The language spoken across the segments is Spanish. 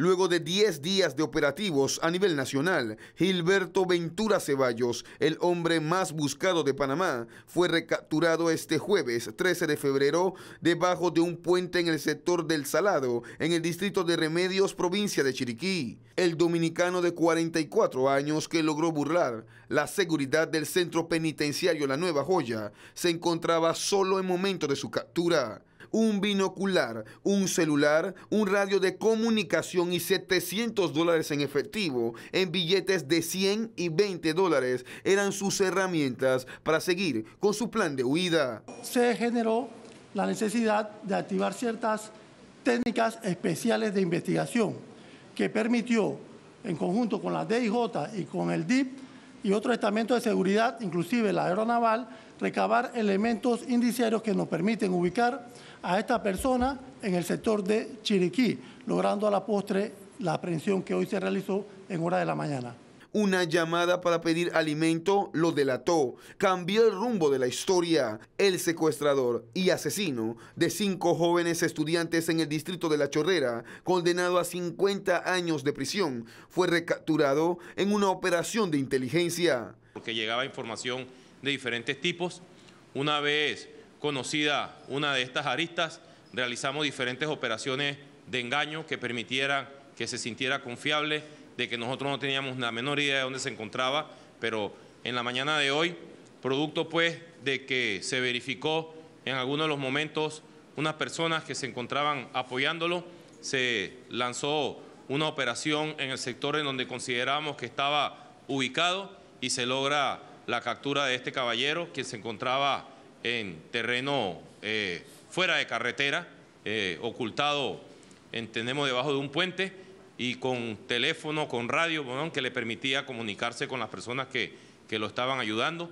Luego de 10 días de operativos a nivel nacional, Gilberto Ventura Ceballos, el hombre más buscado de Panamá, fue recapturado este jueves 13 de febrero debajo de un puente en el sector del Salado, en el distrito de Remedios, provincia de Chiriquí. El dominicano de 44 años que logró burlar la seguridad del centro penitenciario La Nueva Joya se encontraba solo en momento de su captura un binocular, un celular, un radio de comunicación y 700 dólares en efectivo, en billetes de 100 y 20 dólares, eran sus herramientas para seguir con su plan de huida. Se generó la necesidad de activar ciertas técnicas especiales de investigación que permitió, en conjunto con la DIJ y con el DIP, y otro estamento de seguridad, inclusive la aeronaval, recabar elementos indiciarios que nos permiten ubicar a esta persona en el sector de Chiriquí, logrando a la postre la aprehensión que hoy se realizó en hora de la mañana. Una llamada para pedir alimento lo delató, cambió el rumbo de la historia. El secuestrador y asesino de cinco jóvenes estudiantes en el distrito de La Chorrera, condenado a 50 años de prisión, fue recapturado en una operación de inteligencia. Porque llegaba información de diferentes tipos. Una vez conocida una de estas aristas, realizamos diferentes operaciones de engaño que permitieran que se sintiera confiable de que nosotros no teníamos la menor idea de dónde se encontraba, pero en la mañana de hoy, producto pues de que se verificó en algunos de los momentos unas personas que se encontraban apoyándolo, se lanzó una operación en el sector en donde considerábamos que estaba ubicado y se logra la captura de este caballero, quien se encontraba en terreno eh, fuera de carretera, eh, ocultado, entendemos, debajo de un puente y con teléfono, con radio, que le permitía comunicarse con las personas que, que lo estaban ayudando.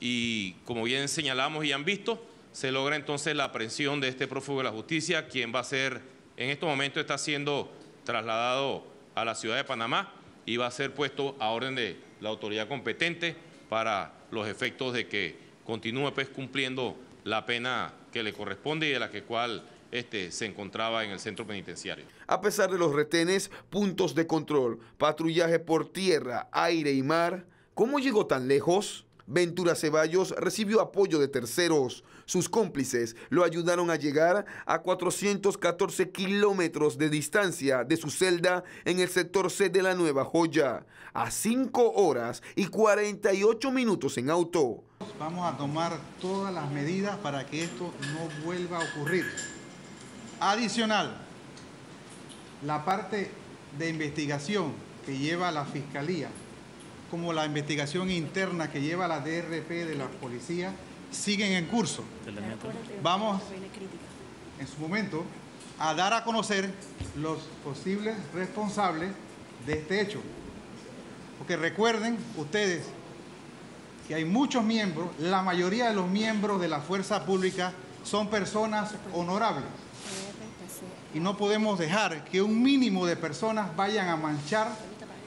Y como bien señalamos y han visto, se logra entonces la aprehensión de este prófugo de la justicia, quien va a ser, en estos momentos está siendo trasladado a la ciudad de Panamá y va a ser puesto a orden de la autoridad competente para los efectos de que continúa pues cumpliendo la pena que le corresponde y de la que cual este, se encontraba en el centro penitenciario. A pesar de los retenes, puntos de control, patrullaje por tierra, aire y mar, ¿cómo llegó tan lejos? Ventura Ceballos recibió apoyo de terceros. Sus cómplices lo ayudaron a llegar a 414 kilómetros de distancia de su celda en el sector C de la Nueva Joya, a 5 horas y 48 minutos en auto vamos a tomar todas las medidas para que esto no vuelva a ocurrir. Adicional, la parte de investigación que lleva la Fiscalía, como la investigación interna que lleva la DRP de la policía, siguen en curso. Vamos, en su momento, a dar a conocer los posibles responsables de este hecho. Porque recuerden ustedes que hay muchos miembros, la mayoría de los miembros de la fuerza pública son personas honorables. Y no podemos dejar que un mínimo de personas vayan a manchar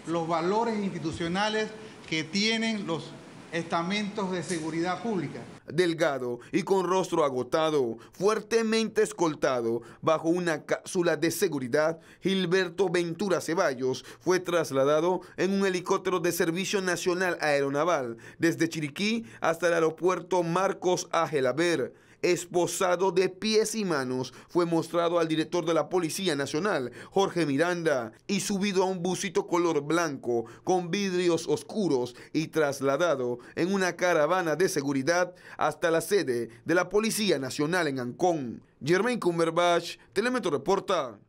los valores institucionales que tienen los estamentos de seguridad pública delgado y con rostro agotado, fuertemente escoltado bajo una cápsula de seguridad, Gilberto Ventura Ceballos fue trasladado en un helicóptero de Servicio Nacional Aeronaval desde Chiriquí hasta el aeropuerto Marcos Ágelaber esposado de pies y manos, fue mostrado al director de la Policía Nacional, Jorge Miranda, y subido a un busito color blanco con vidrios oscuros y trasladado en una caravana de seguridad hasta la sede de la Policía Nacional en Ancón. Germain Cumberbatch, Telemetro Reporta.